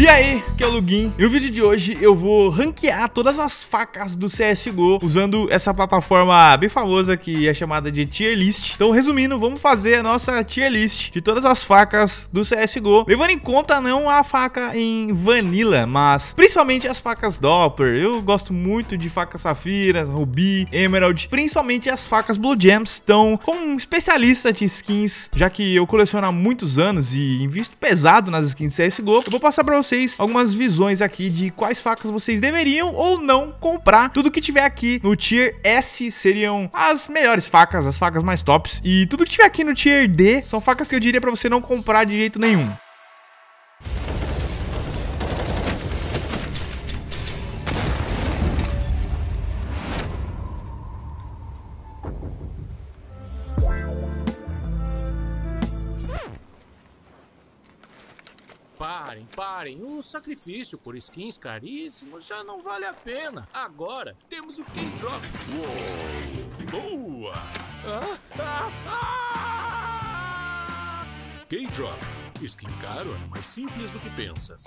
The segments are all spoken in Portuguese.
E aí, que é o Lugin. E no vídeo de hoje eu vou ranquear todas as facas do CSGO usando essa plataforma bem famosa que é chamada de tier list. Então, resumindo, vamos fazer a nossa tier list de todas as facas do CSGO, levando em conta não a faca em vanilla, mas principalmente as facas Doppler. Eu gosto muito de facas safiras, rubi, emerald, principalmente as facas blue gems. Então, como um especialista de skins, já que eu coleciono há muitos anos e invisto pesado nas skins CSGO, eu vou passar para vocês vocês algumas visões aqui de quais facas vocês deveriam ou não comprar. Tudo que tiver aqui no tier S seriam as melhores facas, as facas mais tops. E tudo que tiver aqui no tier D são facas que eu diria para você não comprar de jeito nenhum. Parem, parem. O sacrifício por skins caríssimos já não vale a pena. Agora temos o K-Drop. Uou! Boa! Ah, ah, ah! K-Drop. Skin caro é mais simples do que pensas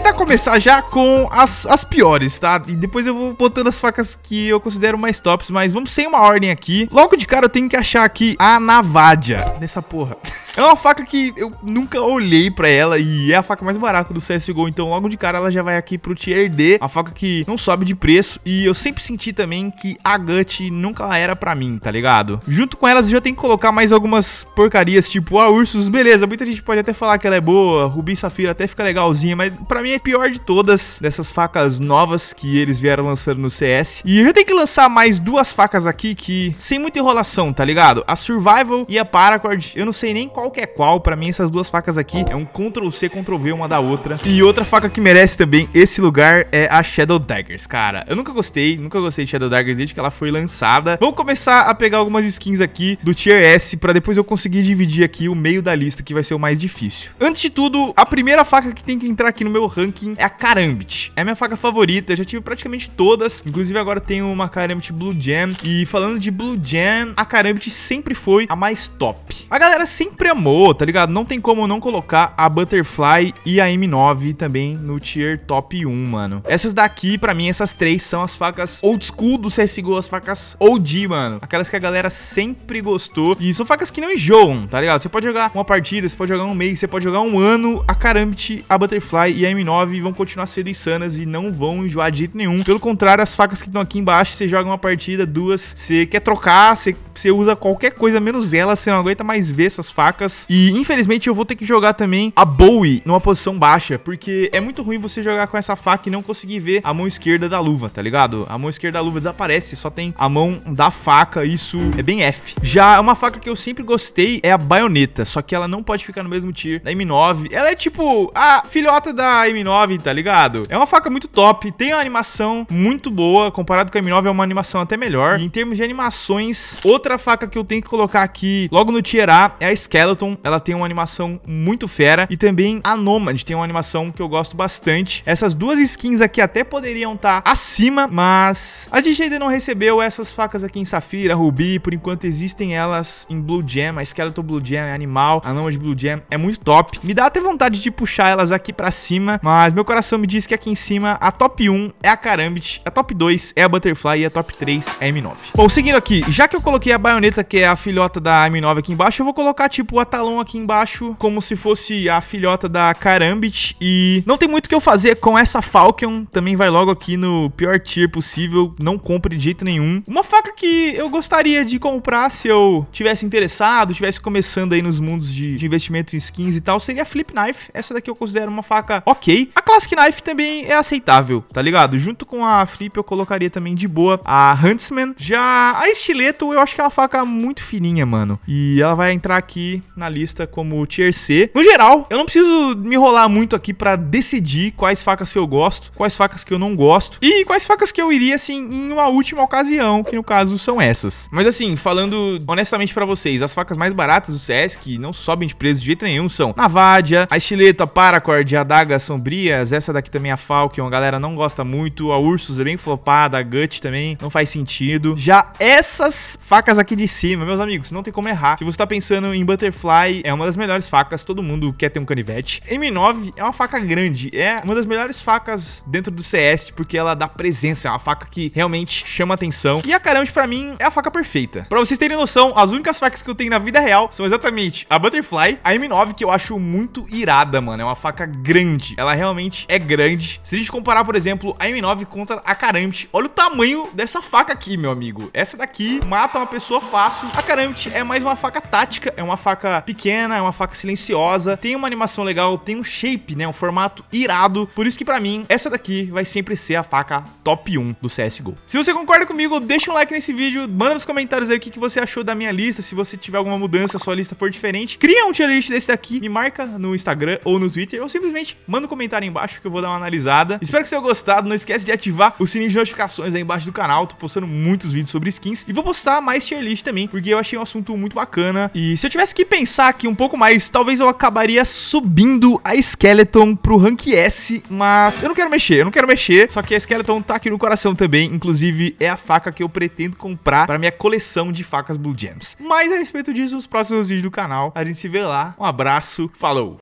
tentar começar já com as, as piores, tá? E depois eu vou botando as facas que eu considero mais tops, mas vamos sem uma ordem aqui. Logo de cara eu tenho que achar aqui a Navadia. Nessa porra. É uma faca que eu nunca olhei pra ela e é a faca mais barata do CSGO, então logo de cara ela já vai aqui pro tier D, uma faca que não sobe de preço e eu sempre senti também que a Gut nunca era pra mim, tá ligado? Junto com elas eu já tem que colocar mais algumas porcarias, tipo a ah, Ursus, beleza, muita gente pode até falar que ela é boa, Rubi Safira até fica legalzinha, mas pra mim mim é a pior de todas dessas facas novas que eles vieram lançando no CS. E eu já tenho que lançar mais duas facas aqui que, sem muita enrolação, tá ligado? A Survival e a Paracord, eu não sei nem qual que é qual, pra mim essas duas facas aqui é um Ctrl-C, Ctrl-V uma da outra. E outra faca que merece também esse lugar é a Shadow Daggers, cara. Eu nunca gostei, nunca gostei de Shadow Daggers desde que ela foi lançada. Vamos começar a pegar algumas skins aqui do Tier S pra depois eu conseguir dividir aqui o meio da lista que vai ser o mais difícil. Antes de tudo, a primeira faca que tem que entrar aqui no meu ranking é a Karambit. É a minha faca favorita, já tive praticamente todas. Inclusive agora tenho uma Karambit Blue Jam. E falando de Blue Jam, a Karambit sempre foi a mais top. A galera sempre amou, tá ligado? Não tem como não colocar a Butterfly e a M9 também no tier top 1, mano. Essas daqui, pra mim, essas três são as facas old school do CSGO, as facas OG, mano. Aquelas que a galera sempre gostou. E são facas que não enjoam, tá ligado? Você pode jogar uma partida, você pode jogar um mês, você pode jogar um ano. A Karambit, a Butterfly e a M9 e vão continuar sendo insanas e não vão enjoar de jeito nenhum. Pelo contrário, as facas que estão aqui embaixo, você joga uma partida, duas, você quer trocar, você, você usa qualquer coisa menos ela, você não aguenta mais ver essas facas. E infelizmente eu vou ter que jogar também a Bowie numa posição baixa, porque é muito ruim você jogar com essa faca e não conseguir ver a mão esquerda da luva, tá ligado? A mão esquerda da luva desaparece, só tem a mão da faca, isso é bem F. Já uma faca que eu sempre gostei é a baioneta, só que ela não pode ficar no mesmo tier da M9. Ela é tipo a filhota da M9 M9, tá ligado? É uma faca muito top, tem uma animação muito boa, comparado com a M9 é uma animação até melhor. E em termos de animações, outra faca que eu tenho que colocar aqui, logo no tier A, é a Skeleton. Ela tem uma animação muito fera e também a Nomad tem uma animação que eu gosto bastante. Essas duas skins aqui até poderiam estar tá acima, mas a gente ainda não recebeu essas facas aqui em Safira, Rubi, por enquanto existem elas em Blue Jam, a Skeleton Blue Jam é animal, a Nomad Blue Jam é muito top. Me dá até vontade de puxar elas aqui pra cima, mas mas meu coração me diz que aqui em cima a top 1 é a Karambit, a top 2 é a Butterfly e a top 3 é a M9. Bom, seguindo aqui, já que eu coloquei a baioneta, que é a filhota da M9 aqui embaixo, eu vou colocar tipo o Atalon aqui embaixo, como se fosse a filhota da Karambit. E não tem muito o que eu fazer com essa Falcon, também vai logo aqui no pior tier possível, não compre de jeito nenhum. Uma faca que eu gostaria de comprar se eu tivesse interessado, tivesse começando aí nos mundos de, de investimento em skins e tal, seria a Flip Knife. Essa daqui eu considero uma faca ok, a Classic Knife também é aceitável, tá ligado? Junto com a Flip eu colocaria também de boa a Huntsman. Já a Estileto eu acho que é uma faca muito fininha, mano. E ela vai entrar aqui na lista como Tier C. No geral, eu não preciso me enrolar muito aqui para decidir quais facas que eu gosto, quais facas que eu não gosto e quais facas que eu iria, assim, em uma última ocasião, que no caso são essas. Mas assim, falando honestamente para vocês, as facas mais baratas do CS, que não sobem de preço de jeito nenhum, são Navadia, a Estileto, a Paracord, a daga são Brias, essa daqui também é a Falcon, a galera não gosta muito, a Ursus é bem flopada, a Gut também não faz sentido. Já essas facas aqui de cima, meus amigos, não tem como errar. Se você tá pensando em Butterfly, é uma das melhores facas, todo mundo quer ter um canivete. M9 é uma faca grande, é uma das melhores facas dentro do CS, porque ela dá presença, é uma faca que realmente chama atenção. E a caramba pra mim, é a faca perfeita. Pra vocês terem noção, as únicas facas que eu tenho na vida real são exatamente a Butterfly, a M9, que eu acho muito irada, mano. É uma faca grande. Ela realmente é grande. Se a gente comparar, por exemplo, a M9 contra a Karamit, olha o tamanho dessa faca aqui, meu amigo. Essa daqui mata uma pessoa fácil. A Karamit é mais uma faca tática, é uma faca pequena, é uma faca silenciosa, tem uma animação legal, tem um shape, né, um formato irado. Por isso que pra mim, essa daqui vai sempre ser a faca top 1 do CSGO. Se você concorda comigo, deixa um like nesse vídeo, manda nos comentários aí o que, que você achou da minha lista, se você tiver alguma mudança, sua lista for diferente. Cria um tier list desse daqui, me marca no Instagram ou no Twitter, ou simplesmente manda um comentário comentário aí embaixo que eu vou dar uma analisada. Espero que você tenha gostado. Não esquece de ativar o sininho de notificações aí embaixo do canal. Tô postando muitos vídeos sobre skins. E vou postar mais tier list também, porque eu achei um assunto muito bacana. E se eu tivesse que pensar aqui um pouco mais, talvez eu acabaria subindo a Skeleton pro Rank S. Mas eu não quero mexer, eu não quero mexer. Só que a Skeleton tá aqui no coração também. Inclusive, é a faca que eu pretendo comprar pra minha coleção de facas Blue Gems. Mas a respeito disso, os próximos vídeos do canal. A gente se vê lá. Um abraço, falou!